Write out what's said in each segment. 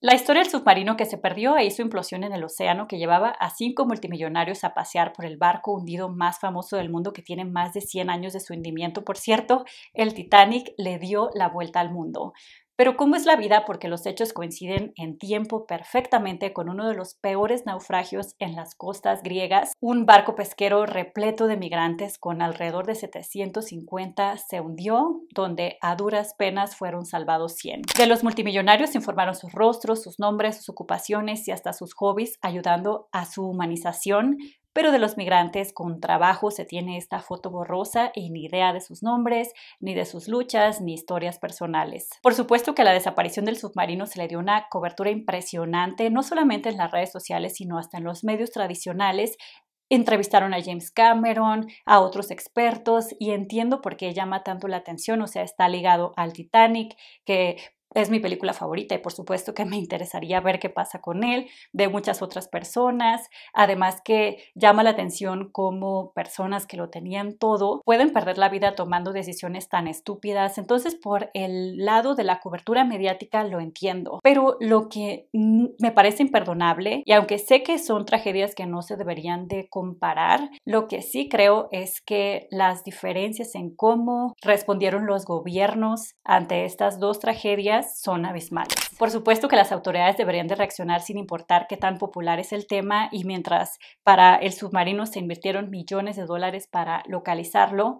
La historia del submarino que se perdió e hizo implosión en el océano que llevaba a cinco multimillonarios a pasear por el barco hundido más famoso del mundo que tiene más de 100 años de su hundimiento, por cierto, el Titanic le dio la vuelta al mundo. Pero ¿cómo es la vida? Porque los hechos coinciden en tiempo perfectamente con uno de los peores naufragios en las costas griegas, un barco pesquero repleto de migrantes con alrededor de 750 se hundió, donde a duras penas fueron salvados 100. De los multimillonarios informaron sus rostros, sus nombres, sus ocupaciones y hasta sus hobbies, ayudando a su humanización pero de los migrantes con trabajo se tiene esta foto borrosa y ni idea de sus nombres, ni de sus luchas, ni historias personales. Por supuesto que la desaparición del submarino se le dio una cobertura impresionante, no solamente en las redes sociales, sino hasta en los medios tradicionales entrevistaron a James Cameron, a otros expertos, y entiendo por qué llama tanto la atención, o sea, está ligado al Titanic, que es mi película favorita y por supuesto que me interesaría ver qué pasa con él, de muchas otras personas. Además que llama la atención cómo personas que lo tenían todo pueden perder la vida tomando decisiones tan estúpidas. Entonces por el lado de la cobertura mediática lo entiendo, pero lo que me parece imperdonable y aunque sé que son tragedias que no se deberían de comparar, lo que sí creo es que las diferencias en cómo respondieron los gobiernos ante estas dos tragedias son abismales. Por supuesto que las autoridades deberían de reaccionar sin importar qué tan popular es el tema y mientras para el submarino se invirtieron millones de dólares para localizarlo,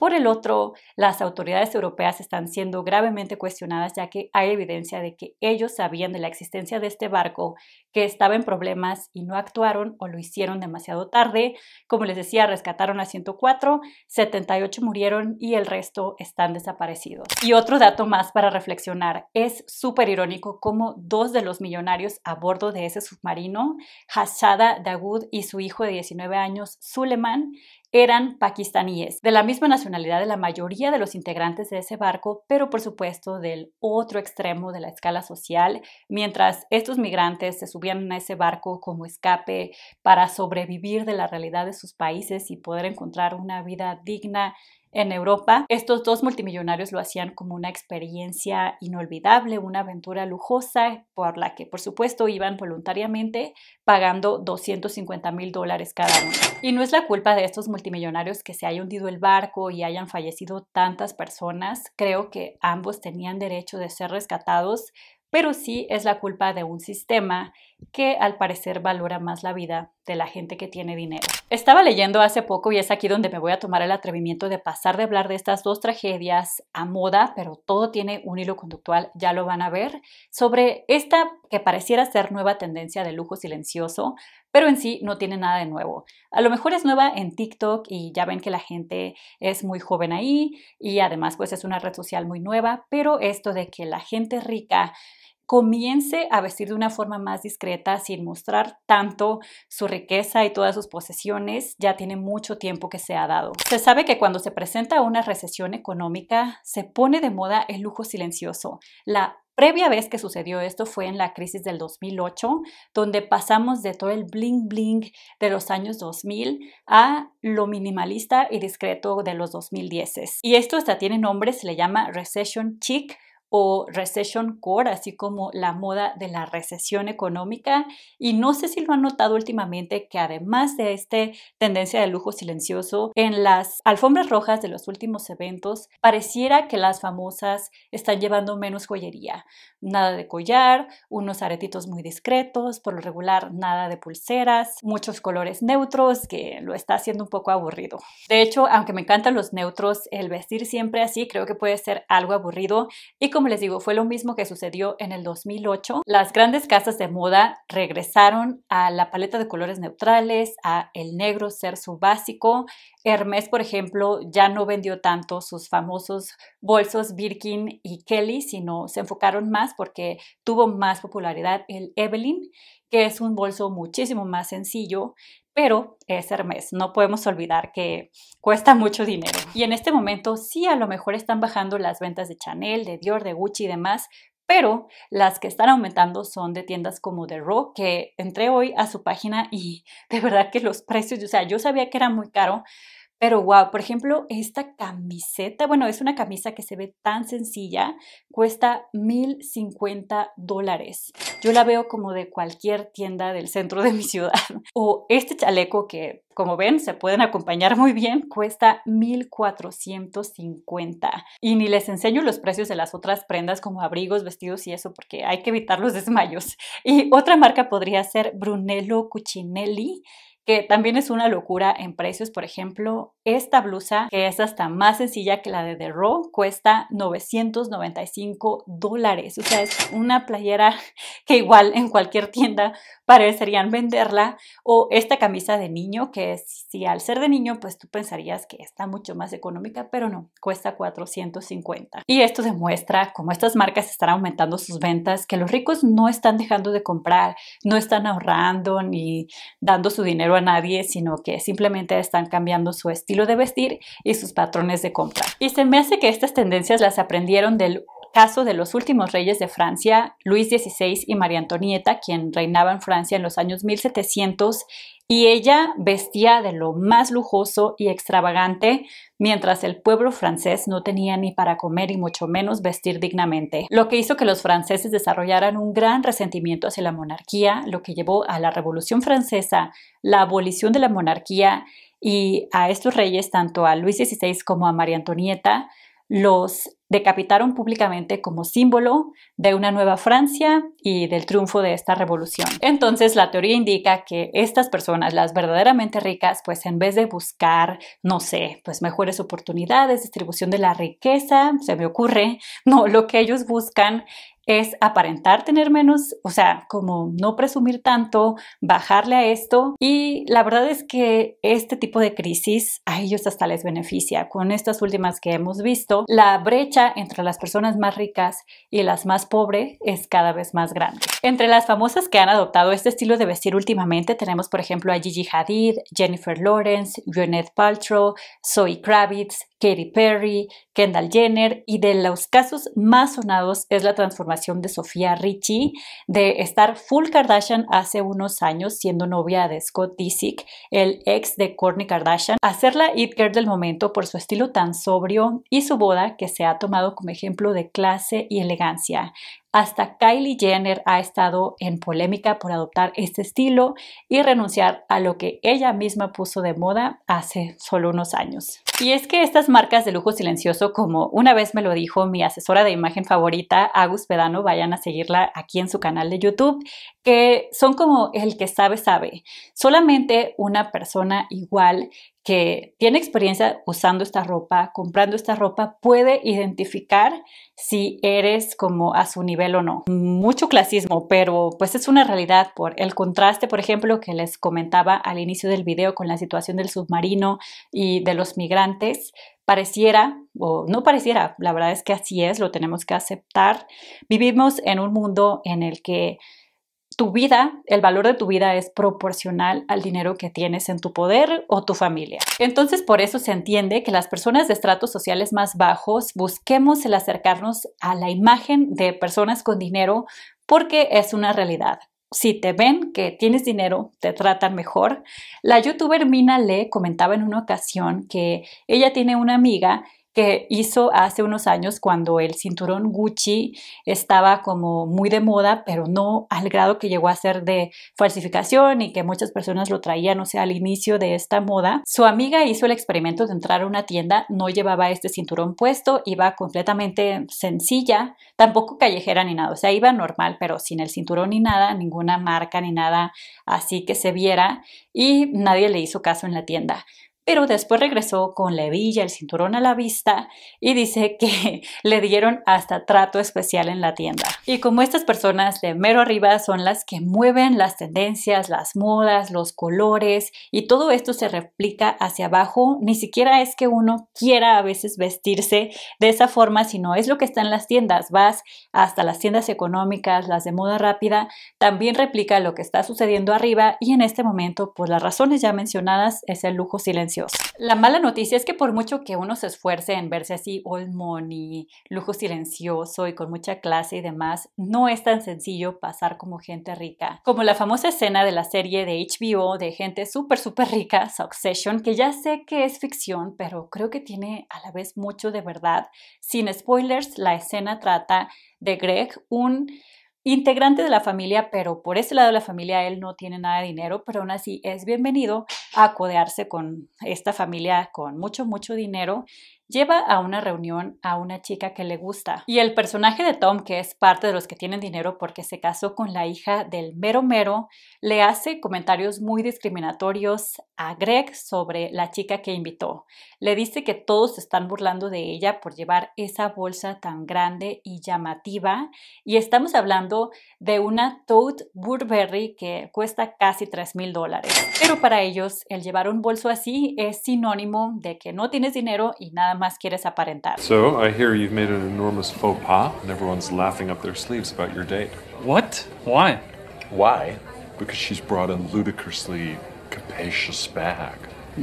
por el otro, las autoridades europeas están siendo gravemente cuestionadas ya que hay evidencia de que ellos sabían de la existencia de este barco, que estaba en problemas y no actuaron o lo hicieron demasiado tarde. Como les decía, rescataron a 104, 78 murieron y el resto están desaparecidos. Y otro dato más para reflexionar, es súper irónico cómo dos de los millonarios a bordo de ese submarino, Hashada dagud y su hijo de 19 años, Suleiman, eran pakistaníes, de la misma nacionalidad de la mayoría de los integrantes de ese barco, pero por supuesto del otro extremo de la escala social, mientras estos migrantes se subían a ese barco como escape para sobrevivir de la realidad de sus países y poder encontrar una vida digna en Europa. Estos dos multimillonarios lo hacían como una experiencia inolvidable, una aventura lujosa por la que, por supuesto, iban voluntariamente pagando 250 mil dólares cada uno. Y no es la culpa de estos multimillonarios que se haya hundido el barco y hayan fallecido tantas personas. Creo que ambos tenían derecho de ser rescatados pero sí es la culpa de un sistema que al parecer valora más la vida de la gente que tiene dinero. Estaba leyendo hace poco y es aquí donde me voy a tomar el atrevimiento de pasar de hablar de estas dos tragedias a moda, pero todo tiene un hilo conductual, ya lo van a ver, sobre esta que pareciera ser nueva tendencia de lujo silencioso, pero en sí no tiene nada de nuevo. A lo mejor es nueva en TikTok y ya ven que la gente es muy joven ahí y además pues es una red social muy nueva, pero esto de que la gente rica comience a vestir de una forma más discreta sin mostrar tanto su riqueza y todas sus posesiones, ya tiene mucho tiempo que se ha dado. Se sabe que cuando se presenta una recesión económica, se pone de moda el lujo silencioso, la previa vez que sucedió esto fue en la crisis del 2008, donde pasamos de todo el bling bling de los años 2000 a lo minimalista y discreto de los 2010. Y esto hasta tiene nombre, se le llama recession chic o recession core, así como la moda de la recesión económica. Y no sé si lo han notado últimamente que además de esta tendencia de lujo silencioso, en las alfombras rojas de los últimos eventos pareciera que las famosas están llevando menos joyería. Nada de collar, unos aretitos muy discretos, por lo regular nada de pulseras, muchos colores neutros, que lo está haciendo un poco aburrido. De hecho, aunque me encantan los neutros, el vestir siempre así creo que puede ser algo aburrido. Y como les digo, fue lo mismo que sucedió en el 2008. Las grandes casas de moda regresaron a la paleta de colores neutrales, a el negro ser su básico. Hermes, por ejemplo, ya no vendió tanto sus famosos bolsos Birkin y Kelly, sino se enfocaron más porque tuvo más popularidad el Evelyn, que es un bolso muchísimo más sencillo pero es Hermes, no podemos olvidar que cuesta mucho dinero. Y en este momento sí a lo mejor están bajando las ventas de Chanel, de Dior, de Gucci y demás, pero las que están aumentando son de tiendas como The Raw, que entré hoy a su página y de verdad que los precios, o sea, yo sabía que era muy caro, pero wow, por ejemplo, esta camiseta, bueno, es una camisa que se ve tan sencilla, cuesta 1050 dólares. Yo la veo como de cualquier tienda del centro de mi ciudad. O este chaleco que, como ven, se pueden acompañar muy bien, cuesta 1450. Y ni les enseño los precios de las otras prendas como abrigos, vestidos y eso, porque hay que evitar los desmayos. Y otra marca podría ser Brunello Cucinelli que también es una locura en precios, por ejemplo, esta blusa, que es hasta más sencilla que la de The Raw, cuesta 995 dólares. O sea, es una playera que igual en cualquier tienda parecerían venderla. O esta camisa de niño, que si al ser de niño, pues tú pensarías que está mucho más económica, pero no, cuesta 450. Y esto demuestra cómo estas marcas están aumentando sus ventas, que los ricos no están dejando de comprar, no están ahorrando ni dando su dinero a nadie, sino que simplemente están cambiando su estilo de vestir y sus patrones de compra. Y se me hace que estas tendencias las aprendieron del caso de los últimos reyes de Francia, Luis XVI y María Antonieta, quien reinaba en Francia en los años 1700, y ella vestía de lo más lujoso y extravagante, mientras el pueblo francés no tenía ni para comer y mucho menos vestir dignamente, lo que hizo que los franceses desarrollaran un gran resentimiento hacia la monarquía, lo que llevó a la Revolución Francesa, la abolición de la monarquía y a estos reyes, tanto a Luis XVI como a María Antonieta, los decapitaron públicamente como símbolo de una nueva Francia y del triunfo de esta revolución. Entonces la teoría indica que estas personas, las verdaderamente ricas, pues en vez de buscar, no sé, pues mejores oportunidades, distribución de la riqueza, se me ocurre, no, lo que ellos buscan es aparentar tener menos, o sea, como no presumir tanto, bajarle a esto. Y la verdad es que este tipo de crisis a ellos hasta les beneficia. Con estas últimas que hemos visto, la brecha entre las personas más ricas y las más pobres es cada vez más grande. Entre las famosas que han adoptado este estilo de vestir últimamente tenemos, por ejemplo, a Gigi Hadid, Jennifer Lawrence, Gwyneth Paltrow, Zoe Kravitz, Katy Perry, Kendall Jenner y de los casos más sonados es la transformación de Sofía Richie de estar full Kardashian hace unos años siendo novia de Scott Disick, el ex de Kourtney Kardashian, hacerla ser it girl del momento por su estilo tan sobrio y su boda que se ha tomado como ejemplo de clase y elegancia. Hasta Kylie Jenner ha estado en polémica por adoptar este estilo y renunciar a lo que ella misma puso de moda hace solo unos años. Y es que estas marcas de lujo silencioso, como una vez me lo dijo mi asesora de imagen favorita, Agus Pedano, vayan a seguirla aquí en su canal de YouTube, que son como el que sabe sabe. Solamente una persona igual que tiene experiencia usando esta ropa, comprando esta ropa, puede identificar si eres como a su nivel o no. Mucho clasismo, pero pues es una realidad por el contraste, por ejemplo, que les comentaba al inicio del video con la situación del submarino y de los migrantes. Pareciera, o no pareciera, la verdad es que así es, lo tenemos que aceptar. Vivimos en un mundo en el que tu vida, el valor de tu vida es proporcional al dinero que tienes en tu poder o tu familia. Entonces, por eso se entiende que las personas de estratos sociales más bajos busquemos el acercarnos a la imagen de personas con dinero porque es una realidad. Si te ven que tienes dinero, te tratan mejor. La youtuber Mina Le comentaba en una ocasión que ella tiene una amiga que hizo hace unos años cuando el cinturón Gucci estaba como muy de moda, pero no al grado que llegó a ser de falsificación y que muchas personas lo traían, o sea, al inicio de esta moda. Su amiga hizo el experimento de entrar a una tienda, no llevaba este cinturón puesto, iba completamente sencilla, tampoco callejera ni nada, o sea, iba normal, pero sin el cinturón ni nada, ninguna marca ni nada así que se viera y nadie le hizo caso en la tienda pero después regresó con la hebilla, el cinturón a la vista y dice que le dieron hasta trato especial en la tienda. Y como estas personas de mero arriba son las que mueven las tendencias, las modas, los colores y todo esto se replica hacia abajo, ni siquiera es que uno quiera a veces vestirse de esa forma, sino es lo que está en las tiendas. Vas hasta las tiendas económicas, las de moda rápida, también replica lo que está sucediendo arriba y en este momento, pues las razones ya mencionadas es el lujo silencioso la mala noticia es que por mucho que uno se esfuerce en verse así old money, lujo silencioso y con mucha clase y demás, no es tan sencillo pasar como gente rica. Como la famosa escena de la serie de HBO de gente súper, súper rica, Succession, que ya sé que es ficción, pero creo que tiene a la vez mucho de verdad. Sin spoilers, la escena trata de Greg, un integrante de la familia, pero por ese lado de la familia él no tiene nada de dinero, pero aún así es bienvenido a codearse con esta familia con mucho, mucho dinero lleva a una reunión a una chica que le gusta. Y el personaje de Tom, que es parte de los que tienen dinero porque se casó con la hija del mero mero, le hace comentarios muy discriminatorios a Greg sobre la chica que invitó. Le dice que todos están burlando de ella por llevar esa bolsa tan grande y llamativa. Y estamos hablando de una Tote Burberry que cuesta casi 3 mil dólares. Pero para ellos, el llevar un bolso así es sinónimo de que no tienes dinero y nada más quieres aparentar. So, I hear you've made an enormous faux pas and everyone's laughing up their sleeves about your date. What? Why? Why? Because she's brought a ludicrously capacious bag.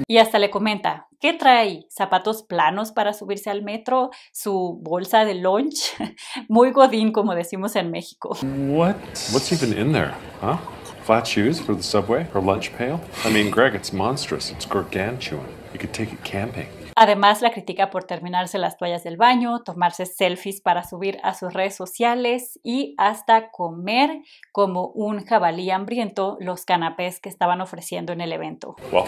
Y hasta le comenta, ¿qué trae ¿Zapatos planos para subirse al metro? ¿Su bolsa de lunch? Muy godín, como decimos en México. What? What's even in there, huh? Flat shoes for the subway? Her lunch pail? I mean, Greg, it's monstrous. It's gargantuan. You could take it camping. Además, la critica por terminarse las toallas del baño, tomarse selfies para subir a sus redes sociales y hasta comer como un jabalí hambriento los canapés que estaban ofreciendo en el evento. Well,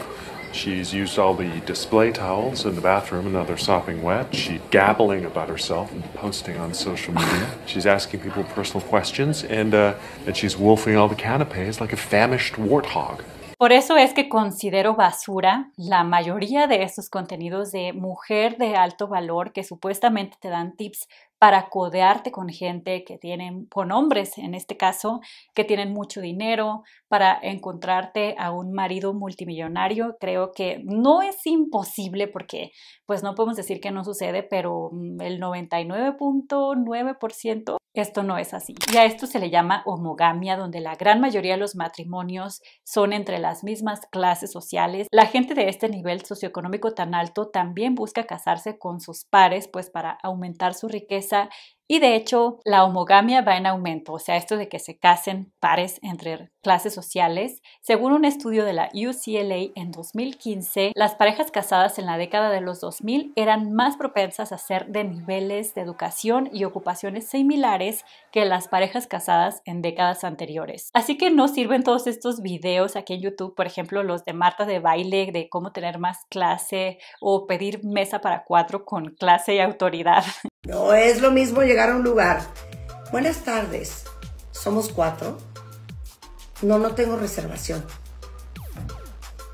she's used all the display towels in the bathroom and other sopping wet. She's gabbling about herself and posting on social media. She's asking people personal questions and, uh, and she's wolfing all the canapés like a famished warthog. Por eso es que considero basura la mayoría de estos contenidos de mujer de alto valor que supuestamente te dan tips para codearte con gente que tienen, con hombres en este caso, que tienen mucho dinero, para encontrarte a un marido multimillonario. Creo que no es imposible porque pues no podemos decir que no sucede, pero mm, el 99.9% esto no es así. Y a esto se le llama homogamia, donde la gran mayoría de los matrimonios son entre las mismas clases sociales. La gente de este nivel socioeconómico tan alto también busca casarse con sus pares, pues para aumentar su riqueza y de hecho, la homogamia va en aumento, o sea, esto de que se casen pares entre clases sociales. Según un estudio de la UCLA en 2015, las parejas casadas en la década de los 2000 eran más propensas a ser de niveles de educación y ocupaciones similares que las parejas casadas en décadas anteriores. Así que no sirven todos estos videos aquí en YouTube, por ejemplo, los de Marta de baile, de cómo tener más clase o pedir mesa para cuatro con clase y autoridad. No es lo mismo llegar a un lugar. Buenas tardes, somos cuatro. No, no tengo reservación.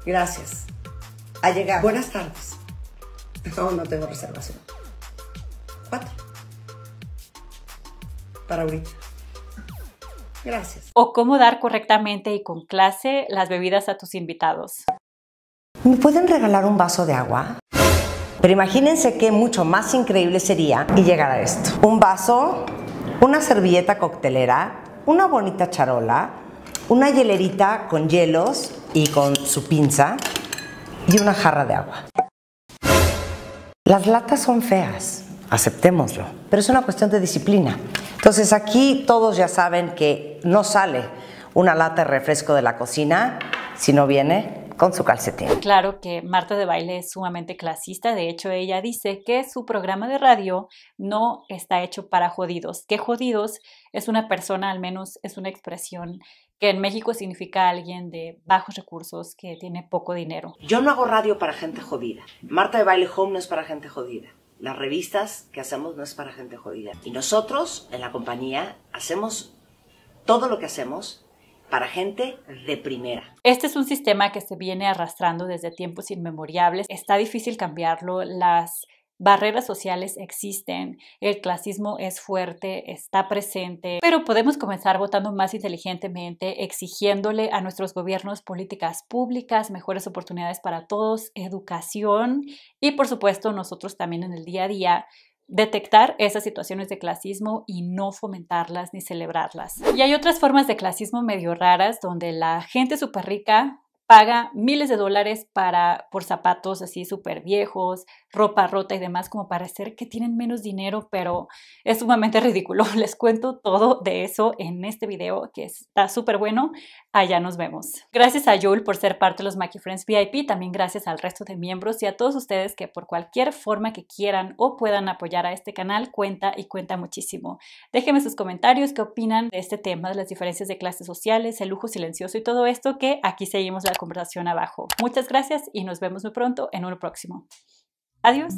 Gracias. A llegar. Buenas tardes. No, no tengo reservación. para ahorita. Gracias. O cómo dar correctamente y con clase las bebidas a tus invitados. ¿Me pueden regalar un vaso de agua? Pero imagínense qué mucho más increíble sería y llegar a esto. Un vaso, una servilleta coctelera, una bonita charola, una hielerita con hielos y con su pinza y una jarra de agua. Las latas son feas aceptémoslo. Pero es una cuestión de disciplina. Entonces aquí todos ya saben que no sale una lata de refresco de la cocina si no viene con su calcetín. Claro que Marta de Baile es sumamente clasista, de hecho ella dice que su programa de radio no está hecho para jodidos, que jodidos es una persona, al menos es una expresión que en México significa alguien de bajos recursos que tiene poco dinero. Yo no hago radio para gente jodida. Marta de Baile Home no es para gente jodida. Las revistas que hacemos no es para gente jodida. Y nosotros, en la compañía, hacemos todo lo que hacemos para gente de primera. Este es un sistema que se viene arrastrando desde tiempos inmemoriables. Está difícil cambiarlo. Las barreras sociales existen, el clasismo es fuerte, está presente, pero podemos comenzar votando más inteligentemente, exigiéndole a nuestros gobiernos políticas públicas, mejores oportunidades para todos, educación y por supuesto nosotros también en el día a día detectar esas situaciones de clasismo y no fomentarlas ni celebrarlas. Y hay otras formas de clasismo medio raras donde la gente súper rica paga miles de dólares para, por zapatos así súper viejos, ropa rota y demás, como para hacer que tienen menos dinero, pero es sumamente ridículo. Les cuento todo de eso en este video que está súper bueno. Allá nos vemos. Gracias a Joel por ser parte de los Mackie Friends VIP, también gracias al resto de miembros y a todos ustedes que por cualquier forma que quieran o puedan apoyar a este canal cuenta y cuenta muchísimo. Déjenme sus comentarios, qué opinan de este tema, de las diferencias de clases sociales, el lujo silencioso y todo esto que aquí seguimos la conversación abajo. Muchas gracias y nos vemos muy pronto en un próximo. Adiós.